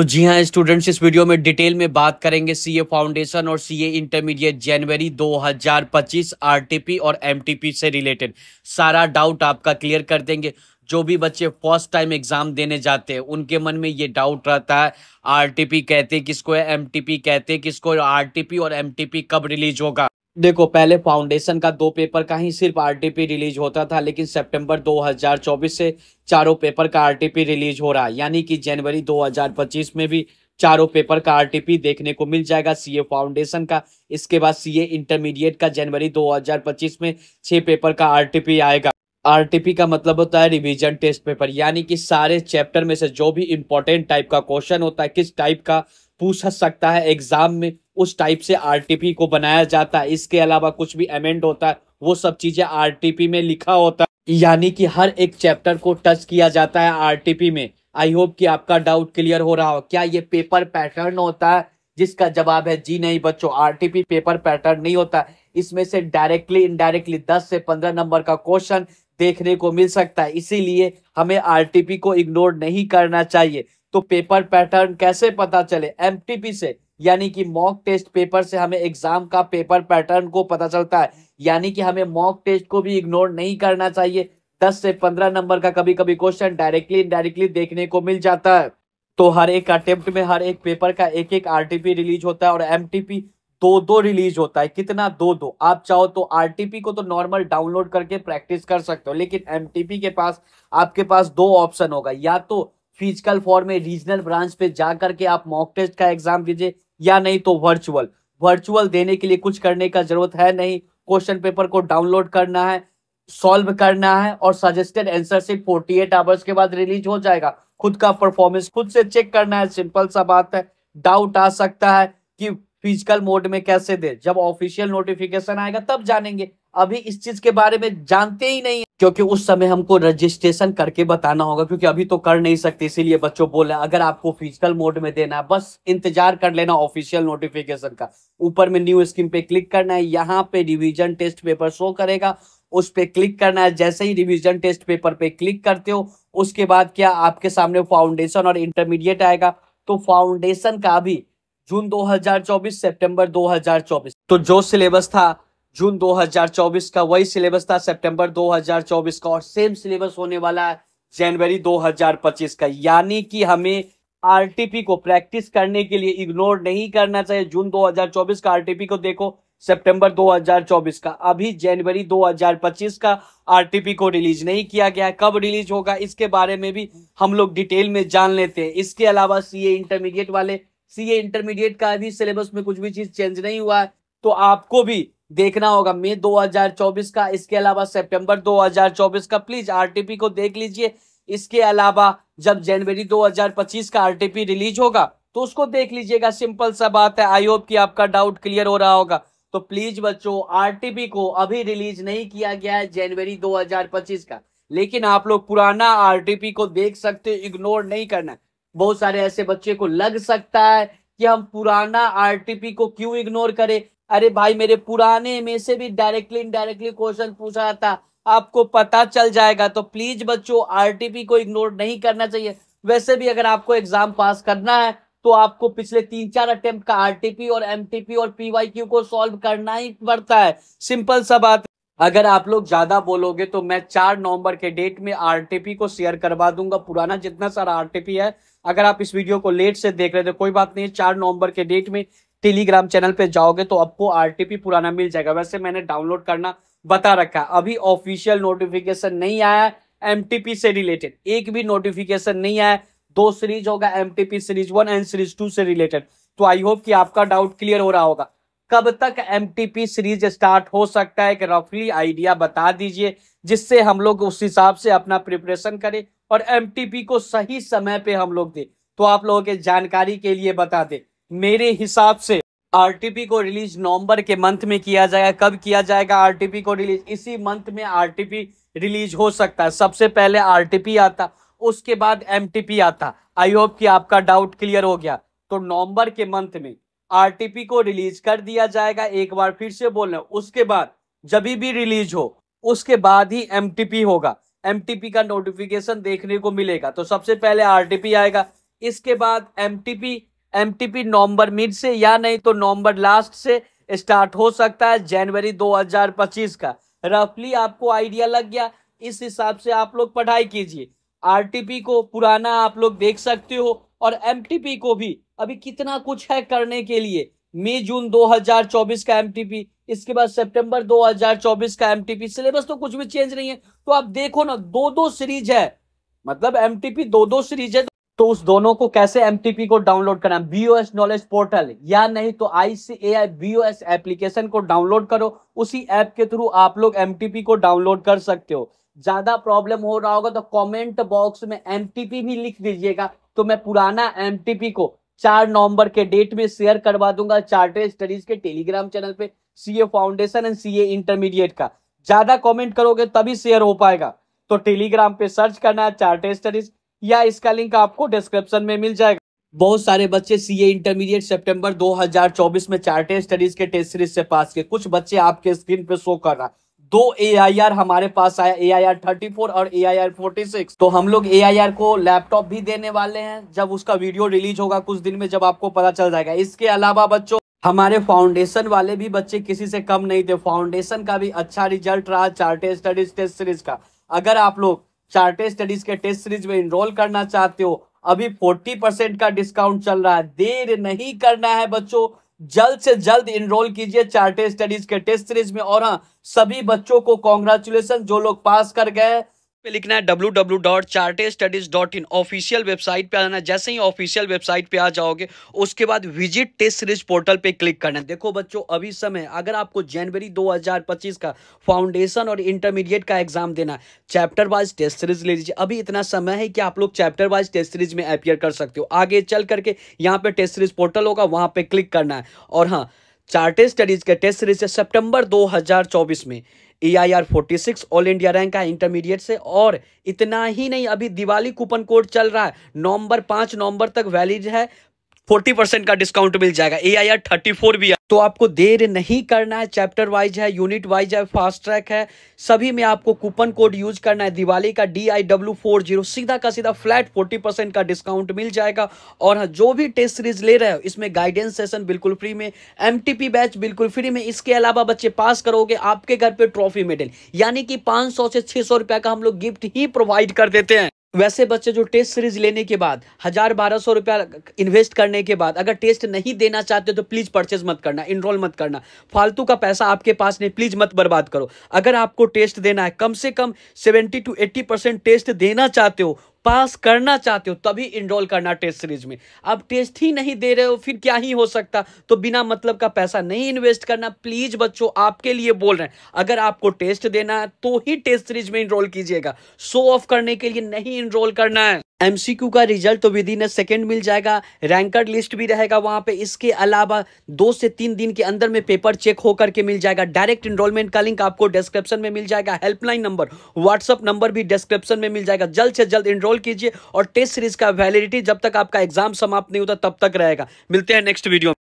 तो जी हाँ स्टूडेंट्स इस वीडियो में डिटेल में बात करेंगे सीए फाउंडेशन और सीए इंटरमीडिएट जनवरी 2025 आरटीपी और एमटीपी से रिलेटेड सारा डाउट आपका क्लियर कर देंगे जो भी बच्चे फर्स्ट टाइम एग्जाम देने जाते हैं उनके मन में ये डाउट रहता है आरटीपी कहते किसको है एमटीपी कहते किसको आर और एम कब रिलीज होगा देखो पहले फाउंडेशन का दो पेपर का ही सिर्फ आरटीपी रिलीज होता था लेकिन सितंबर 2024 से चारों पेपर का आरटीपी रिलीज हो रहा है यानी कि जनवरी 2025 में भी चारों पेपर का आरटीपी देखने को मिल जाएगा सीए फाउंडेशन का इसके बाद सीए इंटरमीडिएट का जनवरी 2025 में छह पेपर का आरटीपी आएगा आरटीपी का मतलब होता है रिविजन टेस्ट पेपर यानी कि सारे चैप्टर में से जो भी इम्पोर्टेंट टाइप का क्वेश्चन होता है किस टाइप का पूछ सकता है एग्जाम में उस टाइप से आरटीपी को बनाया जाता है इसके अलावा कुछ भी अमेंड होता है वो सब चीजें आरटीपी में लिखा होता है यानी कि हर एक चैप्टर को टच किया जाता है आरटीपी में आई होप कि आपका डाउट क्लियर हो रहा हो क्या ये पेपर पैटर्न होता है जिसका जवाब है जी नहीं बच्चों आरटीपी पेपर पैटर्न नहीं होता इसमें से डायरेक्टली इनडायरेक्टली दस से पंद्रह नंबर का क्वेश्चन देखने को मिल सकता है इसीलिए हमें आरटीपी को इग्नोर नहीं करना चाहिए तो पेपर पैटर्न कैसे पता चले एमटीपी से यानी कि मॉक टेस्ट पेपर से हमें एग्जाम का पेपर पैटर्न को पता चलता है यानी कि हमें मॉक टेस्ट को भी इग्नोर नहीं करना चाहिए दस से पंद्रह नंबर का कभी कभी क्वेश्चन डायरेक्टली इनडायरेक्टली देखने को मिल जाता है तो हर एक अटेम्प्ट में हर एक पेपर का एक एक आर रिलीज होता है और एम दो दो रिलीज होता है कितना दो दो आप चाहो तो आर को तो नॉर्मल डाउनलोड करके प्रैक्टिस कर सकते हो लेकिन एम के पास आपके पास दो ऑप्शन होगा या तो फिजिकल फॉर्म में रीजनल ब्रांच पे जा करके आप मॉक टेस्ट का एग्जाम दीजिए या नहीं तो वर्चुअल वर्चुअल देने के लिए कुछ करने का जरूरत है नहीं क्वेश्चन पेपर को डाउनलोड करना है सॉल्व करना है और सजेस्टेड आंसर से 48 आवर्स के बाद रिलीज हो जाएगा खुद का परफॉर्मेंस खुद से चेक करना है सिंपल सा बात है डाउट आ सकता है कि फिजिकल मोड में कैसे दे जब ऑफिशियल नोटिफिकेशन आएगा तब जानेंगे अभी इस चीज के बारे में जानते ही नहीं क्योंकि उस समय हमको रजिस्ट्रेशन करके बताना होगा क्योंकि अभी तो कर नहीं सकते इसीलिए बच्चों बोले अगर आपको फिजिकल मोड में देना है बस इंतजार कर लेना ऑफिशियल नोटिफिकेशन का ऊपर में न्यू स्कीम पे क्लिक करना है यहाँ पे रिविजन टेस्ट पेपर शो करेगा उस पर क्लिक करना है जैसे ही रिविजन टेस्ट पेपर पे क्लिक करते हो उसके बाद क्या आपके सामने फाउंडेशन और इंटरमीडिएट आएगा तो फाउंडेशन का भी जून 2024 सितंबर 2024 तो जो सिलेबस था जून 2024 का वही सिलेबस था सितंबर 2024 का और सेम सिलेबस होने वाला है जनवरी 2025 का यानी कि हमें आरटीपी को प्रैक्टिस करने के लिए इग्नोर नहीं करना चाहिए जून 2024 का आरटीपी को देखो सितंबर 2024 का अभी जनवरी 2025 का आरटीपी को रिलीज नहीं किया गया कब रिलीज होगा इसके बारे में भी हम लोग डिटेल में जान लेते हैं इसके अलावा सी इंटरमीडिएट वाले सीए इंटरमीडिएट का अभी सिलेबस में कुछ भी चीज चेंज नहीं हुआ है तो आपको भी देखना होगा मई 2024 का इसके अलावा सितंबर 2024 का प्लीज आरटीपी को देख लीजिए इसके अलावा जब जनवरी 2025 का आरटीपी रिलीज होगा तो उसको देख लीजिएगा सिंपल सा बात है आई होप कि आपका डाउट क्लियर हो रहा होगा तो प्लीज बच्चों आरटीपी को अभी रिलीज नहीं किया गया है जनवरी 2025 का लेकिन आप लोग पुराना आर को देख सकते इग्नोर नहीं करना बहुत सारे ऐसे बच्चे को लग सकता है कि हम पुराना आरटीपी को क्यों इग्नोर करें अरे भाई मेरे पुराने में से भी डायरेक्टली इनडायरेक्टली क्वेश्चन पूछा जाता आपको पता चल जाएगा तो प्लीज बच्चों आरटीपी को इग्नोर नहीं करना चाहिए वैसे भी अगर आपको एग्जाम पास करना है तो आपको पिछले तीन चार अटेम्प्ट का आरटीपी और एमटीपी और पीवाईक्यू को सॉल्व करना ही पड़ता है सिंपल सा बात अगर आप लोग ज्यादा बोलोगे तो मैं चार नवंबर के डेट में आरटीपी को शेयर करवा दूंगा पुराना जितना सारा आरटीपी है अगर आप इस वीडियो को लेट से देख रहे थे कोई बात नहीं चार नवंबर के डेट में टेलीग्राम चैनल पे जाओगे तो आपको आरटीपी पुराना मिल जाएगा वैसे मैंने डाउनलोड करना बता रखा है अभी ऑफिशियल नोटिफिकेशन नहीं आया एम से रिलेटेड एक भी नोटिफिकेशन नहीं आया दो सीरीज होगा M series one and series two से रिलेटेड तो आई होप कि आपका डाउट क्लियर हो रहा होगा कब तक एम सीरीज स्टार्ट हो सकता है एक रफली आइडिया बता दीजिए जिससे हम लोग उस हिसाब से अपना प्रिपरेशन करें और एम को सही समय पे हम लोग दें तो आप लोगों के जानकारी के लिए बता दें मेरे हिसाब से आरटीपी को रिलीज नवंबर के मंथ में किया जाएगा कब किया जाएगा आरटीपी को रिलीज इसी मंथ में आरटीपी रिलीज हो सकता है सबसे पहले आरटीपी आता उसके बाद एमटीपी आता आई होप कि आपका डाउट क्लियर हो गया तो नवंबर के मंथ में आरटीपी को रिलीज कर दिया जाएगा एक बार फिर से बोल रहे उसके बाद जब भी रिलीज हो उसके बाद ही एम होगा एम का नोटिफिकेशन देखने को मिलेगा तो सबसे पहले आर आएगा इसके बाद पी एमटीपी नवंबर मिड से या नहीं तो नवंबर लास्ट से स्टार्ट हो सकता है जनवरी 2025 का रफली आपको आइडिया लग गया इस हिसाब से आप लोग पढ़ाई कीजिए आरटीपी को पुराना आप लोग देख सकते हो और एमटीपी को भी अभी कितना कुछ है करने के लिए मई जून 2024 का एमटीपी इसके बाद सितंबर 2024 का एमटीपी सिलेबस तो कुछ भी चेंज नहीं है तो आप देखो ना दो दो सीरीज है मतलब एमटीपी दो दो सीरीज है तो उस दोनों को कैसे टीपी को डाउनलोड करना एस नॉलेज पोर्टल या नहीं तो आईसीएआई बीओएस एप्लीकेशन को डाउनलोड करो उसी ऐप के थ्रू आप लोग एमटीपी को डाउनलोड कर सकते हो ज्यादा प्रॉब्लम हो रहा होगा तो कमेंट बॉक्स में एमटीपी भी लिख दीजिएगा तो मैं पुराना एमटीपी को चार नवंबर के डेट में शेयर करवा दूंगा चार्टर स्टडीज के टेलीग्राम चैनल पे CA foundation and CA intermediate का ज्यादा कॉमेंट करोगे तभी शेयर हो पाएगा तो टेलीग्राम पे सर्च करना है चार्टर स्टडीज या इसका लिंक आपको डिस्क्रिप्शन में मिल जाएगा बहुत सारे बच्चे सी ए इंटरमीडिएट हजार चौबीस में चार्टेड स्टडीज के टेस्ट सीरीज से पास किए कुछ बच्चे आपके स्क्रीन पे शो कर रहा ए दो आर हमारे पास आया थर्टी फोर और फोर्टी सिक्स तो हम लोग ए आई आर को लैपटॉप भी देने वाले हैं जब उसका वीडियो रिलीज होगा कुछ दिन में जब आपको पता चल जाएगा इसके अलावा बच्चों हमारे फाउंडेशन वाले भी बच्चे किसी से कम नहीं थे फाउंडेशन का भी अच्छा रिजल्ट रहा चार्टेड स्टडीज टेस्ट सीरीज का अगर आप लोग चार्टे स्टडीज के टेस्ट सीरीज में इनरोल करना चाहते हो अभी फोर्टी परसेंट का डिस्काउंट चल रहा है देर नहीं करना है बच्चों जल्द से जल्द इनरोल कीजिए चार्टे स्टडीज के टेस्ट सीरीज में और हाँ सभी बच्चों को कॉन्ग्रेचुलेसन जो लोग पास कर गए पे लिखना है W W dot charter studies dot in official website पे आना जैसे ही ऑफिशियल वेबसाइट पे आ जाओगे उसके बाद विजिट टेस्ट सीरीज पोर्टल पे क्लिक करना है देखो बच्चों अभी समय अगर आपको जनवरी 2025 का फाउंडेशन और इंटरमीडिएट का एग्जाम देना चैप्टर वाइज टेस्ट सीरीज ले लीजिए अभी इतना समय है कि आप लोग चैप्टर वाइज टेस्ट सीरीज में अपियर कर सकते हो आगे चल करके यहाँ पे टेस्ट सीरीज पोर्टल होगा वहाँ पर क्लिक करना है और हाँ चार्टे स्टडीज के टेस्ट सीरीज है सेप्टेम्बर दो में E I R forty six all India rank है इंटरमीडिएट से और इतना ही नहीं अभी दिवाली कूपन कोड चल रहा है नवंबर पांच नवंबर तक वैलिड है फोर्टी परसेंट का डिस्काउंट मिल जाएगा A I R thirty four भी तो आपको देर नहीं करना है चैप्टर वाइज है यूनिट वाइज है फास्ट ट्रैक है सभी में आपको कूपन कोड यूज करना है दिवाली का D I W four zero सीधा का सीधा फ्लैट फोर्टी परसेंट का डिस्काउंट मिल जाएगा और हाँ, जो भी टेस्ट सीरीज ले रहे हो इसमें गाइडेंस सेशन बिल्कुल फ्री में एम बैच बिल्कुल फ्री में इसके अलावा बच्चे पास करोगे आपके घर पर ट्रॉफी मेडल यानी कि पाँच से छः सौ का हम लोग गिफ्ट ही प्रोवाइड कर देते हैं वैसे बच्चे जो टेस्ट सीरीज लेने के बाद हजार बारह सौ रुपया इन्वेस्ट करने के बाद अगर टेस्ट नहीं देना चाहते तो प्लीज़ परचेज मत करना इनरोल मत करना फालतू का पैसा आपके पास नहीं प्लीज़ मत बर्बाद करो अगर आपको टेस्ट देना है कम से कम seventy two eighty percent test देना चाहते हो पास करना चाहते हो तभी इनरोल करना टेस्ट सीरीज में आप टेस्ट ही नहीं दे रहे हो फिर क्या ही हो सकता तो बिना मतलब का पैसा नहीं इन्वेस्ट करना प्लीज बच्चों आपके लिए बोल रहे हैं अगर आपको टेस्ट देना है तो ही टेस्ट सीरीज में इनरोल कीजिएगा शो ऑफ करने के लिए नहीं इनरोल करना है एमसीक्यू का रिजल्ट तो विद इन अ सेकेंड मिल जाएगा रैंकर लिस्ट भी रहेगा वहाँ पे इसके अलावा दो से तीन दिन के अंदर में पेपर चेक होकर के मिल जाएगा डायरेक्ट इनरोलमेंट का लिंक आपको डिस्क्रिप्शन में मिल जाएगा हेल्पलाइन नंबर व्हाट्सअप नंबर भी डिस्क्रिप्शन में मिल जाएगा जल्द से जल्द इनरोल कीजिए और टेस्ट सीरीज का वैलिडिटी जब तक आपका एग्जाम समाप्त नहीं होता तब तक रहेगा मिलते हैं नेक्स्ट वीडियो